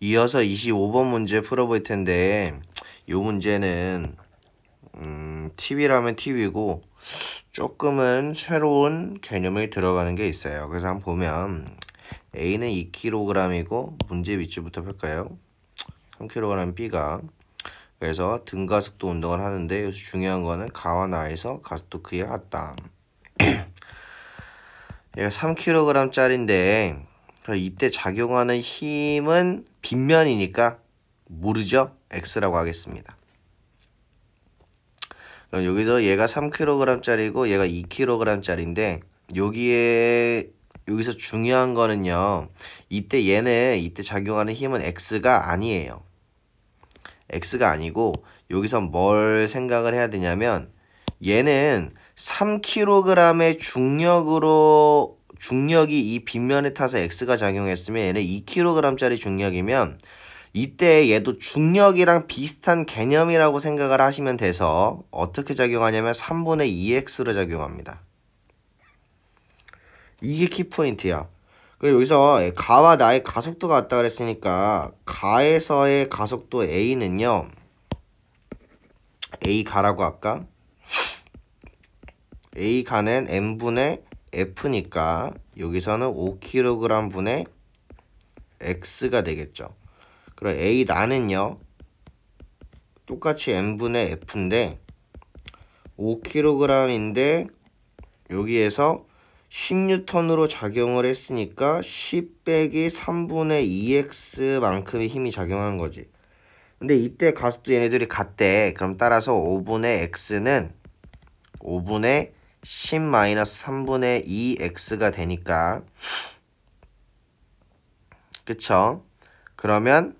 이어서 25번 문제 풀어볼 텐데 이 문제는 음, TV라면 TV고 조금은 새로운 개념이 들어가는 게 있어요. 그래서 한번 보면 A는 2kg이고 문제 위치부터 볼까요? 3kg B가 그래서 등가속도 운동을 하는데 여기서 중요한 거는 가와 나에서 가속도 그에 같다. 얘가 3kg 짜리인데 그러니까 이때 작용하는 힘은 빗면이니까 모르죠? X라고 하겠습니다. 그럼 여기서 얘가 3kg짜리고 얘가 2kg짜리인데 여기에 여기서 중요한 거는요. 이때 얘네 이때 작용하는 힘은 X가 아니에요. X가 아니고 여기서 뭘 생각을 해야 되냐면 얘는 3kg의 중력으로 중력이 이 빗면에 타서 x가 작용했으면 얘는 2kg짜리 중력이면 이때 얘도 중력이랑 비슷한 개념이라고 생각을 하시면 돼서 어떻게 작용하냐면 3분의 2x로 작용합니다. 이게 키포인트야. 그리고 여기서 가와 나의 가속도가 왔다 그랬으니까 가에서의 가속도 a는요. a 가라고 할까? a 가는 m 분의 F니까 여기서는 5kg 분의 X가 되겠죠. 그럼 A 나는요. 똑같이 M분의 F인데 5kg인데 여기에서 10N으로 작용을 했으니까 10 빼기 3분의 2X만큼의 힘이 작용한 거지. 근데 이때 가속도 얘네들이 같대. 그럼 따라서 5분의 X는 5분의 10 3분의 2x가 되니까 그쵸? 그러면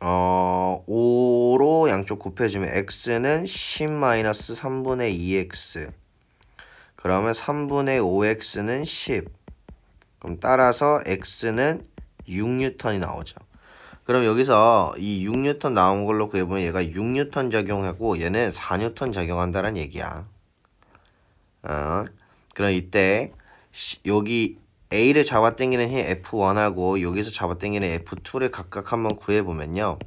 어, 5로 양쪽 곱해주면 x는 10 3분의 2x 그러면 3분의 5x는 10 그럼 따라서 x는 6뉴턴이 나오죠. 그럼 여기서 이 6뉴턴 나온 걸로 구해보면 얘가 6뉴턴 작용하고 얘는 4뉴턴 작용한다는 얘기야. 어, 그럼 이때 여기 A를 잡아당기는 힘 F1하고 여기서 잡아당기는 F2를 각각 한번 구해보면요.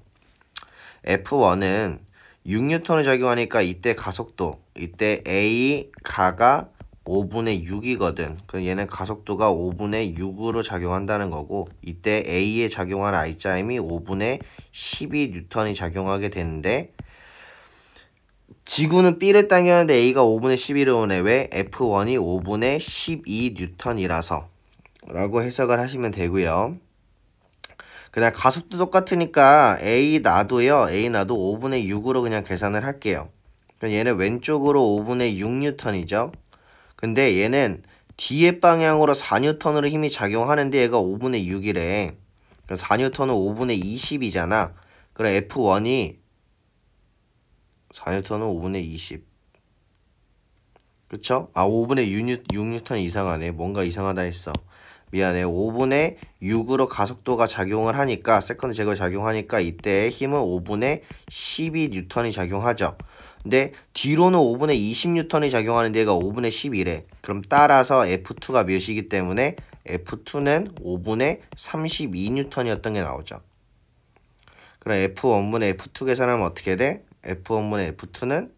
F1은 6N을 작용하니까 이때 가속도, 이때 A 가가 5분의 6이거든. 그럼 얘는 가속도가 5분의 6으로 작용한다는 거고 이때 A에 작용한 I자임이 5분의 12N이 작용하게 되는데 지구는 B를 당겼는데 A가 5분의 11을 오네. 왜? F1이 5분의 12 뉴턴이라서. 라고 해석을 하시면 되고요. 그냥 가속도 똑같으니까 A 나도요. A 나도 5분의 6으로 그냥 계산을 할게요. 그럼 얘는 왼쪽으로 5분의 6 뉴턴이죠. 근데 얘는 뒤에 방향으로 4뉴턴으로 힘이 작용하는데 얘가 5분의 6이래. 4뉴턴은 5분의 20이잖아. 그럼 F1이 4뉴턴은 5분의 20 그쵸? 아 5분의 6뉴, 6뉴턴 이상하네 뭔가 이상하다 했어 미안해 5분의 6으로 가속도가 작용을 하니까 세컨드 제거 작용하니까 이때 힘은 5분의 12뉴턴이 작용하죠 근데 뒤로는 5분의 20뉴턴이 작용하는데 가 5분의 10이래 그럼 따라서 F2가 몇이기 때문에 F2는 5분의 32뉴턴이었던 게 나오죠 그럼 F1분의 F2 계산하면 어떻게 돼? F1분의 F2는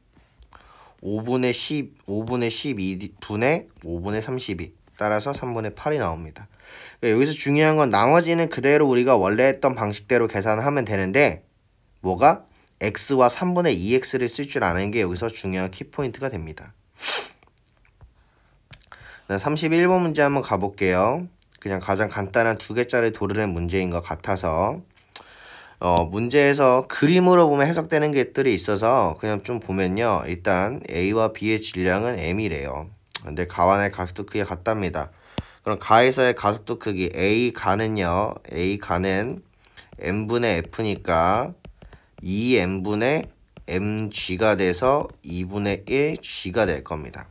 5분의 10, 5분의 12분의 5분의 32 따라서 3분의 8이 나옵니다. 그러니까 여기서 중요한 건 나머지는 그대로 우리가 원래 했던 방식대로 계산하면 되는데 뭐가? x와 3분의 2x를 쓸 줄 아는 게 여기서 중요한 키포인트가 됩니다. 31번 문제 한번 가볼게요. 그냥 가장 간단한 두 개짜리 도르는 문제인 것 같아서 어, 문제에서 그림으로 보면 해석되는 것들이 있어서 그냥 좀 보면요. 일단 A와 B의 질량은 M이래요. 근데 가와의 가속도 크기가 같답니다. 그럼 가에서의 가속도 크기 A 가는요. A 가는 M분의 F니까 2M분의 e mg가 돼서 2분의 1g가 될 겁니다.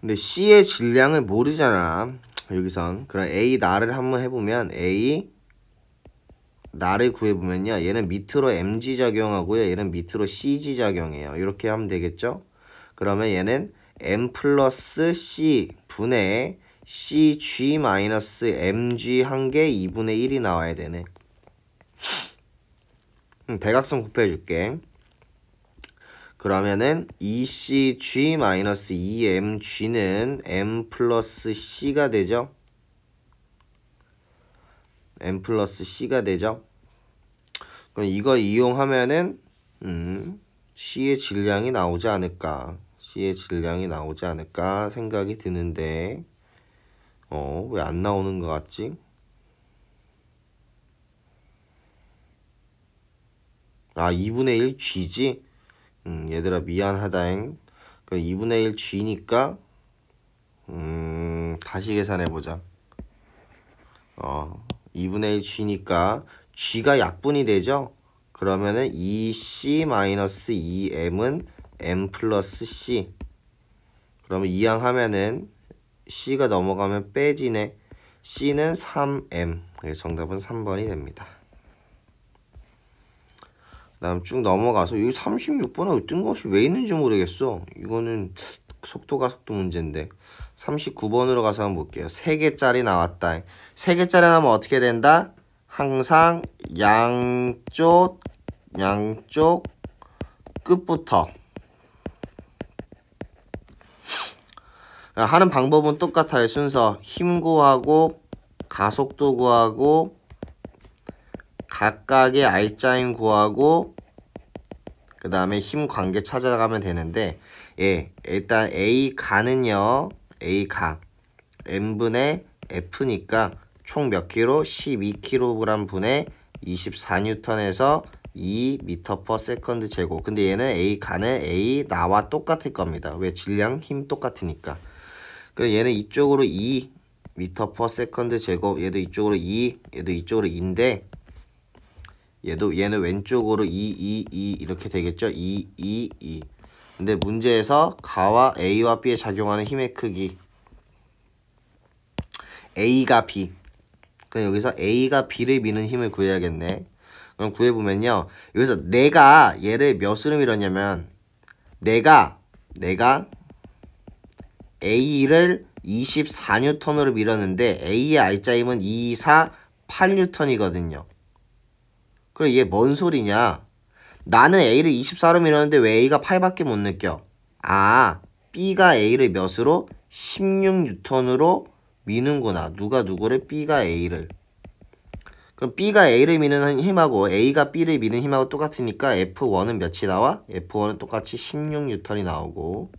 근데 c의 질량을 모르잖아. 여기선 그럼 A 나를 한번 해보면 A 나를 구해보면요 얘는 밑으로 MG 작용하고요 얘는 밑으로 CG 작용해요 이렇게 하면 되겠죠 그러면 얘는 M 플러스 C 분의 CG 마이너스 MG 한 개 2분의 1이 나와야 되네 음, 대각선 곱해줄게 그러면은 ECG 마이너스 EMG는 M 플러스 C가 되죠. M 플러스 C가 되죠. 그럼 이걸 이용하면은 음, C의 질량이 나오지 않을까. C의 질량이 나오지 않을까 생각이 드는데 어, 왜 안 나오는 것 같지? 아, 2분의 1 G지? 음, 얘들아 미안하다잉. 그럼 2분의 1 g니까 음, 다시 계산해보자. 어, 2분의 1 g니까 g가 약분이 되죠? 그러면은 2c 마이너스 2m은 m 플러스 c 그러면 이항 하면은 c가 넘어가면 빼지네 c는 3m 정답은 3번이 됩니다. 그 다음 쭉 넘어가서 여기 36번하고 뜬 것이 왜 있는지 모르겠어 이거는 속도가 속도 문제인데 39번으로 가서 한번 볼게요 3개짜리 나왔다 3개짜리 나오면 어떻게 된다? 항상 양쪽 양쪽 끝부터 하는 방법은 똑같아요 순서 힘 구하고 가속도 구하고 각각의 알짜인 구하고 그 다음에 힘 관계 찾아가면 되는데 예 일단 A 가는요 A 각 M분의 F니까 총몇 킬로? 12kg 분의 24N에서 2m/s 제곱 근데 얘는 A 가는 A 나와 똑같을 겁니다 왜 질량 힘 똑같으니까 그럼 얘는 이쪽으로 2 미터 퍼 세컨드 제곱 얘도 이쪽으로 2 얘도 이쪽으로 2인데 얘도 얘는 왼쪽으로 2, 2, 2 이렇게 되겠죠? 2, 2, 2 근데 문제에서 가와 A와 B에 작용하는 힘의 크기 A가 B 그럼 그러니까 여기서 A가 B를 미는 힘을 구해야겠네 그럼 구해보면요 여기서 내가 얘를 몇으로 밀었냐면 내가 내가 A를 24N으로 밀었는데 A의 알짜 임은 2, 4, 8N이거든요 그럼 이게 뭔 소리냐? 나는 A를 24로 밀었는데 왜 A가 8밖에 못 느껴? 아, B가 A를 몇으로? 16뉴턴으로 미는구나. 누가 누구를? B가 A를. 그럼 B가 A를 미는 힘하고 A가 B를 미는 힘하고 똑같으니까 F1은 몇이 나와? F1은 똑같이 16뉴턴이 나오고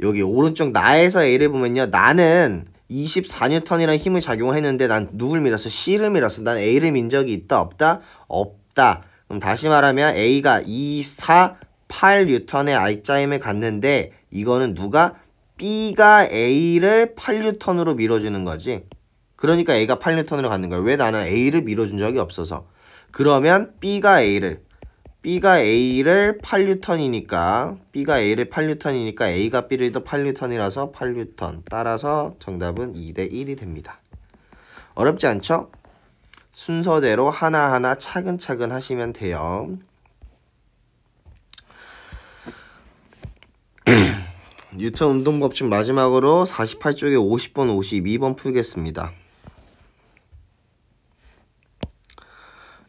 여기 오른쪽 나에서 A를 보면요. 나는 2 4뉴턴이라는 힘을 작용을 했는데 난 누굴 밀었어? C를 밀었어. 난 A를 민 적이 있다? 없다? 없다. 그럼 다시 말하면 A가 2, 4, 8뉴턴의 I자임을 갔는데 이거는 누가? B가 A를 8뉴턴으로 밀어주는 거지. 그러니까 A가 8뉴턴으로 가는 거야. 왜 나는 A를 밀어준 적이 없어서. 그러면 B가 A를 B가 A를 8뉴턴이니까 B가 A를 8뉴턴이니까 A가 B를 더 8뉴턴이라서 8뉴턴 따라서 정답은 2대 1이 됩니다. 어렵지 않죠? 순서대로 하나하나 차근차근 하시면 돼요. 뉴턴 운동 법칙 마지막으로 48쪽에 50번, 52번 풀겠습니다.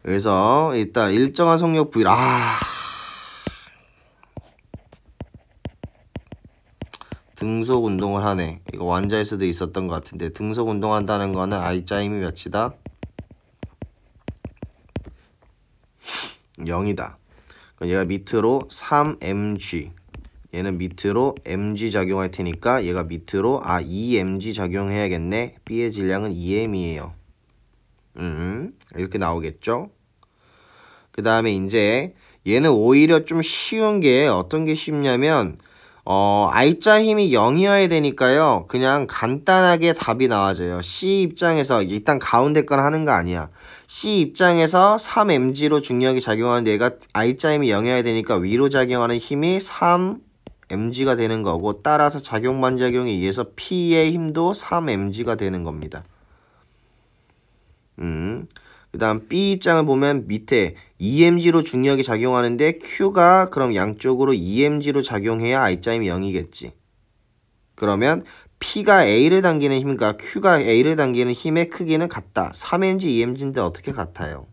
그래서 일단 일정한 속력 부위라 아... 등속 운동을 하네 이거 완자에서도 있었던 것 같은데 등속 운동한다는 거는 I자 힘이 몇이다? 0이다 그럼 얘가 밑으로 3mg 얘는 밑으로 mg 작용할 테니까 얘가 밑으로 아 2mg 작용해야겠네 b의 질량은 2m이에요 음, 이렇게 나오겠죠? 그 다음에 이제 얘는 오히려 좀 쉬운 게 어떤 게 쉽냐면 어, I자 힘이 0이어야 되니까요. 그냥 간단하게 답이 나와져요. C 입장에서 일단 가운데 건 하는 거 아니야. C 입장에서 3mg로 중력이 작용하는데 얘가 I자 힘이 0이어야 되니까 위로 작용하는 힘이 3mg가 되는 거고 따라서 작용 반작용에 의해서 P의 힘도 3mg가 되는 겁니다. 음. 그 다음 B 입장을 보면 밑에 EMG로 중력이 작용하는데 Q가 그럼 양쪽으로 EMG로 작용해야 I자임이 0이겠지. 그러면 P가 A를 당기는 힘과 Q가 A를 당기는 힘의 크기는 같다. 3mg, 2mg인데 e 어떻게 같아요?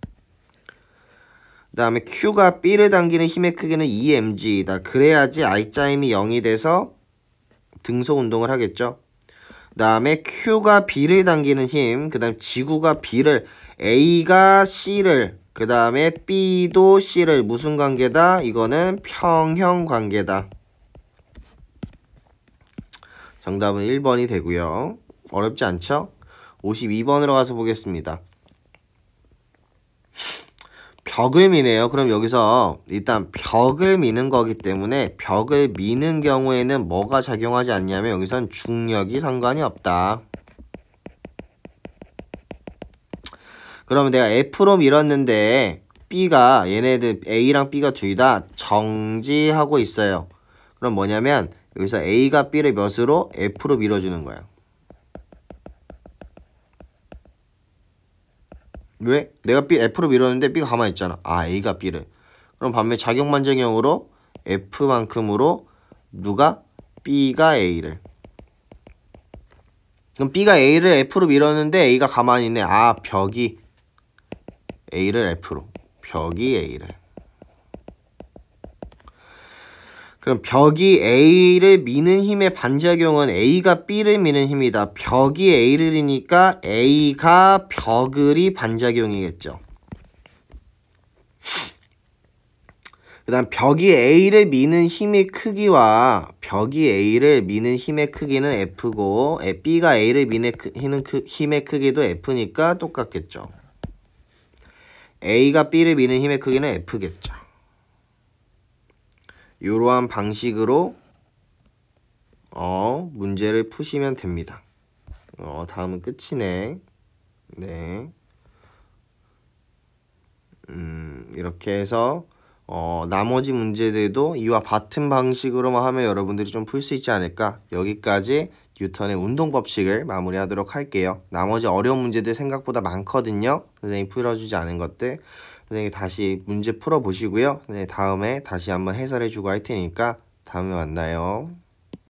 그 다음에 Q가 B를 당기는 힘의 크기는 e m g 이다 그래야지 I자임이 0이 돼서 등속 운동을 하겠죠. 그 다음에 Q가 B를 당기는 힘, 그 다음 지구가 B를, A가 C를, 그 다음에 B도 C를 무슨 관계다? 이거는 평형 관계다. 정답은 1번이 되고요. 어렵지 않죠? 52번으로 가서 보겠습니다. 벽을 미네요. 그럼 여기서 일단 벽을 미는 거기 때문에 벽을 미는 경우에는 뭐가 작용하지 않냐면 여기선 중력이 상관이 없다. 그러면 내가 F로 밀었는데 B가 얘네들 A랑 B가 둘 다 정지하고 있어요. 그럼 뭐냐면 여기서 A가 B를 몇으로 F로 밀어주는 거예요. 왜? 내가 B, F로 밀었는데 B가 가만히 있잖아. 아, A가 B를. 그럼 반면에 자격만정형으로 F만큼으로 누가? B가 A를. 그럼 B가 A를 F로 밀었는데 A가 가만히 있네. 아, 벽이 A를 F로. 벽이 A를. 그럼 벽이 A를 미는 힘의 반작용은 A가 B를 미는 힘이다. 벽이 A를 이니까 A가 벽을이 반작용이겠죠. 그 다음 벽이 A를 미는 힘의 크기와 벽이 A를 미는 힘의 크기는 F고 B가 A를 미는 힘의 크기도 F니까 똑같겠죠. A가 B를 미는 힘의 크기는 F겠죠. 이러한 방식으로 어, 문제를 푸시면 됩니다. 어, 다음은 끝이네. 네. 음, 이렇게 해서 어, 나머지 문제들도 이와 같은 방식으로만 하면 여러분들이 좀 풀 수 있지 않을까? 여기까지 뉴턴의 운동 법칙을 마무리하도록 할게요. 나머지 어려운 문제들 생각보다 많거든요. 선생님이 풀어주지 않은 것들. 선생님 다시 문제 풀어보시고요. 네, 다음에 다시 한번 해설해주고 할 테니까 다음에 만나요.